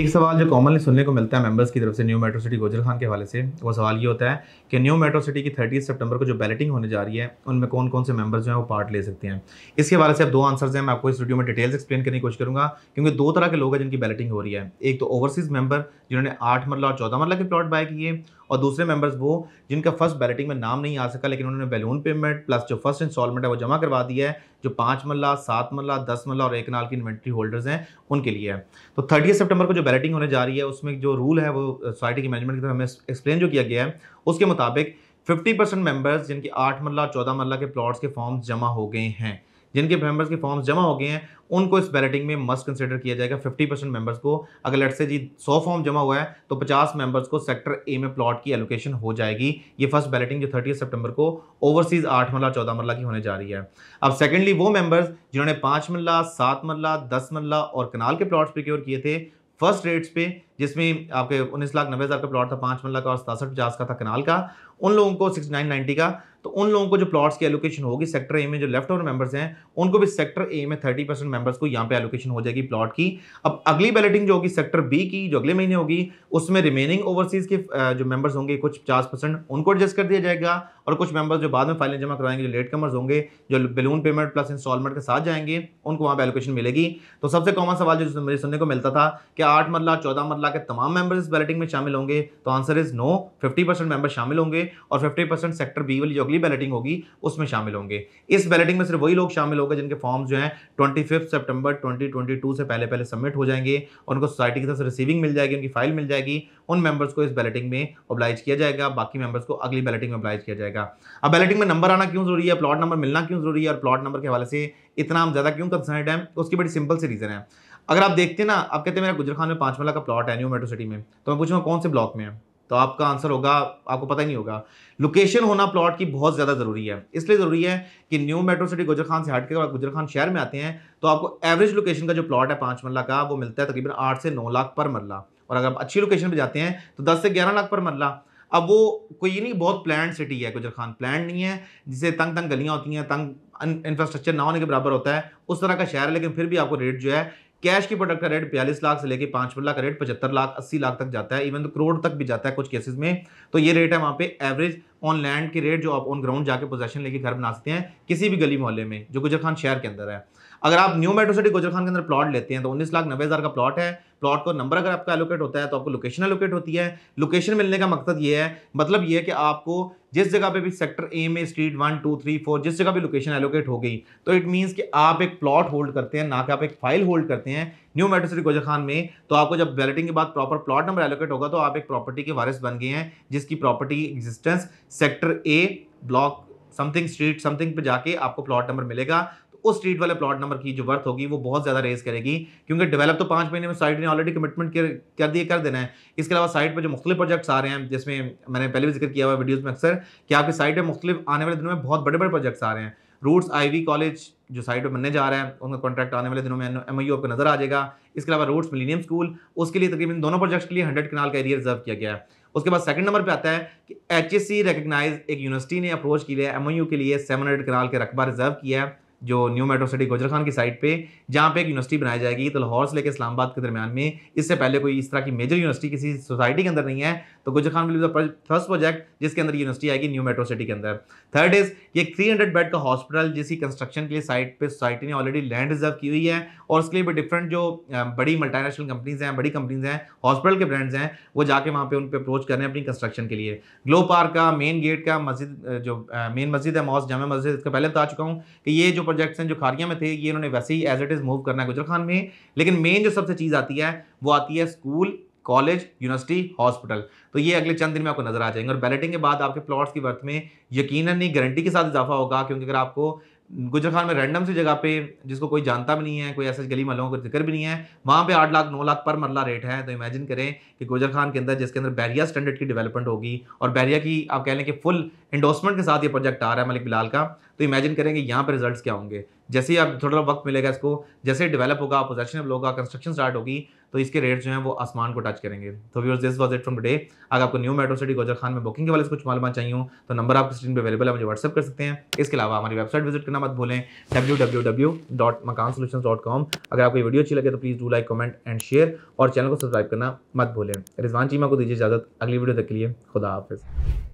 एक सवाल जो कॉमनली सुनने को मिलता है मेंबर्स की तरफ से new metro city Gujar Khan के हवाले से वो सवाल ये होता है कि न्यू मेट्रो सिटी की थर्टी सितंबर को जो बैलेटिंग होने जा रही है उनमें कौन कौन से मेंबर्स जो हैं वो पार्ट ले सकते हैं इसके हवाले से अब दो आंसर्स हैं मैं आपको इस वीडियो में डिटेल्स एक्सप्लेन करने की कोशिश करूँगा क्योंकि दो तरह के लोग हैं जिनकी बैलेटिंग हो रही है एक तो ओवरसीज़ मेंबर जिन्होंने आठ मरला और चौदह मरला के प्लॉट बाय किए और दूसरे मेंबर्स वो जिनका फर्स्ट बैलेटिंग में नाम नहीं आ सका लेकिन उन्होंने बैलून पेमेंट प्लस जो फर्स्ट इंस्टॉलमेंट है वो जमा करवा दिया है जो पाँच मल्ला सात मल्ला दस मल्ला और एक नाल की इन्वेंट्री होल्डर्स हैं उनके लिए है तो थर्टी सितंबर को जो बैलेटिंग होने जा रही है उसमें जो रूल है वो सोसाइटी की मैनेजमेंट की तरफ हमें एक्सप्लेन जो किया गया है उसके मुताबिक फिफ्टी परसेंट मेम्बर्स जिनके आठ मल्ला चौदह मल्ला के प्लॉट्स के फॉर्म्स जमा हो गए हैं जिनके मेंबर्स के फॉर्म्स जमा हो गए हैं उनको इस बैलेटिंग में मस्ट कंसिडर किया जाएगा 50 परसेंट मेंबर्स को अगर लट से जी 100 फॉर्म जमा हुआ है तो 50 मेंबर्स को सेक्टर ए में प्लॉट की एलोकेशन हो जाएगी ये फर्स्ट बैलेटिंग जो थर्टी सितंबर को ओवरसीज आठ मरला चौदह मरला की होने जा रही है अब सेकेंडली वो मेंबर्स जिन्होंने पाँच मरला सात मरला दस मरला और कनाल के प्लॉट्स प्रिक्योर किए थे फर्स्ट रेट्स पे जिसमें आपके उन्नीस लाख नब्बे हज़ार का प्लॉट था पाँच वन लाख और सतासठ पचास का था कनाल का उन लोगों को सिक्स नाइन नाइन्टी का तो उन लोगों को जो प्लॉट्स की एलोकेशन होगी सेक्टर ए में जो लेफ्ट ओवर मेंबर्स हैं उनको भी सेक्टर ए में थर्टी परसेंट मेंबर्स को यहाँ पे एलोकेशन हो जाएगी प्लॉट की अब अगली बैलेटिंग जो होगी सेक्टर बी की जो अगले महीने होगी उसमें रिमेनिंग ओवरसीज के जो मेंबर्स होंगे कुछ पचास परसेंट उनको एडजस्ट कर दिया जाएगा और कुछ मेंबर्स जो बाद में फाइलें जमा करवाएंगे जो लेट कमर्स होंगे जो बिलून पेमेंट प्लस इंस्टॉलमेंट के साथ जाएंगे उनको वहाँ पर एलोकेशन मिलेगी तो सबसे कॉमन सवाल जो मुझे सुनने को मिलता था कि आठ मरला चौदह मरला के तमाम मेंबर्स इस बैलेटिंग में शामिल होंगे तो answer is no 50 percent member शामिल होंगे और 50 परसेंट सेक्टर बी वाली जो अगली बैलेटिंग होगी उसमें शामिल होंगे इस बैलेटिंग में सिर्फ वही लोग शामिल होंगे जिनके फॉर्म जो है ट्वेंटी सितंबर से पहले पहले सबमिट हो जाएंगे और उनको सोसाइटी की तरफ से रिसीविंग मिल जाएगी उनकी फाइल मिल जाएगी उन मेंबर्स को इस बैलेटिंग में अप्लाइज किया जाएगा बाकी मेंबर्स को अगली बैलेटिंग में अप्लाइज किया जाएगा अब बैलेटिंग में नंबर आना क्यों जरूरी है प्लॉट नंबर मिलना क्यों जरूरी है और प्लॉट नंबर के हवाले से इतना हम ज़्यादा क्यों कंसर्न है उसकी बड़ी सिंपल सी रीज़न है अगर आप देखते ना आप कहते हैं मेरा गुजर खान में पांच मल्ला का प्लॉट है न्यू मेट्रो सिटी में तो मैं पूछूंगा कौन से ब्लॉक में है तो आपका आंसर होगा आपको पता ही नहीं होगा लोकेशन होना प्लॉट की बहुत ज़्यादा ज़रूरी है इसलिए ज़रूरी है कि न्यू मेट्रो सिटी गुजर खान से हट के गुजर खान शहर में आते हैं तो आपको एवरेज लोकेशन का जो प्लॉट है पांच मरला का वो मिलता है तकरीबन आठ से नौ लाख पर मरला और अगर आप अच्छी लोकेशन पर जाते हैं तो दस से ग्यारह लाख पर मरला अब वो कोई नहीं बहुत प्लान सिटी है गुजर खान प्लान नहीं है जिसे तंग तंग गलियाँ होती हैं तंग इंफ्रास्ट्रक्चर ना होने के बराबर होता है उस तरह का शहर है लेकिन फिर भी आपको रेट जो है कैश के प्रोडक्ट का रेट बयालीस लाख से लेकर पांच लाख का रेट पचहत्तर लाख अस्सी लाख तक जाता है इवन तो करोड़ तक भी जाता है कुछ केसेस में तो ये रेट है वहां पे एवरेज ऑन लैंड की रेट जो आप ऑन ग्राउंड जाके पोजेशन लेके घर बना सकते हैं किसी भी गली मोहल्ले में जो गुजर खान शहर के अंदर है अगर आप न्यू मेट्रो सिटी गुजर खान के अंदर प्लॉट लेते हैं तो उन्नीस लाख नब्बे हज़ार का प्लॉट है प्लॉट को नंबर अगर आपका एलोकेट होता है तो आपको लोकेशन एलोकेट होती है लोकेशन मिलने का मकसद ये है मतलब ये है कि आपको जिस जगह पे भी सेक्टर ए में street one two three four जिस जगह भी लोकेशन एलोकेट हो गई तो इट मीन्स कि आप एक प्लॉट होल्ड करते हैं ना कि आप एक फाइल होल्ड करते हैं न्यू मेट्रो सिटी खान में तो आपको जब बैलेटिंग के बाद प्रॉपर प्लॉट नंबर एलोकेट होगा तो आप एक प्रॉपर्टी के वारिस बन गए हैं जिसकी property existence sector A block something street something पे जाके आपको प्लॉट नंबर मिलेगा तो उस स्ट्रीट वाले प्लॉट नंबर की जो वर्थ होगी वो बहुत ज़्यादा रेज करेगी क्योंकि डेवलप तो पाँच महीने में साइट ने ऑलरेडी कमिटमेंट कर, दिए कर देना है इसके अलावा साइट पर जो मुख्तलिफ प्रोजेक्ट्स आ रहे हैं जिसमें मैंने पहले भी जिक्र किया हुआ वीडियोज़ में अक्सर कि आपकी साइट पर मुख्तलिफ आने वाले दिनों में बहुत बड़े बड़े प्रोजेक्ट्स आ रहे हैं रूट्स आई कॉलेज जो साइट बनने जा रहा है उनका कॉन्ट्रैक्ट आने वाले दिनों में एम आई आपको नजर आ जाएगा इसके अलावा रूट्स मिलीनियम स्कूल उसके लिए तकरीबन दोनों प्रोजेक्ट्स के लिए हंड्रेड कनाल का एरिया रिजर्व किया गया है उसके बाद सेकंड नंबर पे आता है कि एच रिकग्नाइज एक यूनिवर्सिटी ने अप्रोच किया है एम के लिए सेवन हंड्रेड कनाल के रकबा रिजर्व किया है जो न्यू मेट्रो सिटी गुजर खान की साइड पे जहाँ पे एक यूनिवर्सिटी बनाई जाएगी तो लाहौर से लेकर इस्लामाबाद के दरमियान में इससे पहले कोई इस तरह की मेजर यूनिवर्सिटी किसी सोसाइटी के अंदर नहीं है तो गुजर खान विल फर्स्ट प्रोजेक्ट जिसके अंदर यूनिवर्सिटी आएगी न्यू मेट्रो सिटी के अंदर थर्ड इज ये 300 बेड का हॉस्पिटल जिसकी कंस्ट्रक्शन के लिए साइट पर सोसाइटी ने ऑलरेडी लैंड रिजर्व की हुई है और उसके लिए भी डिफरेंट जो बड़ी मल्टीनेशनल कंपनीज हैं बड़ी कंपनीज हैं हॉस्पिटल के ब्रांड्स हैं वो जाके वहाँ पे उन पर अप्रोच कर रहे हैं अपनी कंस्ट्रक्शन के लिए ग्लो पार्क का मेन गेट का मस्जिद जो मेन मस्जिद है मॉस जामा मस्जिद इसका पहले बता चुका हूँ कि ये जो प्रोजेक्ट्स हैं जो खारिया में थे ये इन्होंने वैसे ही एज इट इज़ मूव करना है गुजर खान में लेकिन मेन जो सबसे चीज़ आती है वो आती है स्कूल कॉलेज यूनिवर्सिटी हॉस्पिटल तो ये अगले चंद दिन में आपको नजर आ जाएंगे और बैलेटिंग के बाद आपके प्लॉट्स की वर्थ में यकीन नहीं गारंटी के साथ इजाफा होगा क्योंकि अगर आपको गुजर खान में रैंडम सी जगह पे जिसको कोई जानता भी नहीं है कोई ऐसे गली मलों का जिक्र भी नहीं है वहाँ पे आठ लाख नौ लाख पर मरला रेट है तो इमेजिन करें कि गुजर खान के अंदर जिसके अंदर बैरिया स्टैंडर्ड की डेवलपमेंट होगी और बैरिया की आप कह लें कि फुल इंडोसमेंट के साथ ये प्रोजेक्ट आ रहा है मलिक बिलाल का तो इमेजिन करेंगे यहाँ पर रिजल्ट क्या होंगे जैसे ही आप थोड़ा वक्त मिलेगा इसको जैसे डेवलप होगा पोजेशन अब होगा कंस्ट्रक्शन स्टार्ट होगी तो इसके रेट जो है वो आसमान को टच करेंगे तो viewers this was it from day अगर आपको new metro city Gujar Khan में बुकिंग के वाले कुछ मालूम चाहिए तो नंबर आपके स्क्रीन पर अवेलेबल है मुझे व्हाट्सअप कर सकते हैं इसके अलावा हमारी वेबसाइट विजिट करना मत भूलें कॉम अगर आपको वीडियो अच्छी लगे तो please do like comment and share और चैनल को सब्सक्राइब करना मत भूलें रिजवान चीमा को दीजिए इजाज़त अगली वीडियो तक के लिए खुदा हाफिज़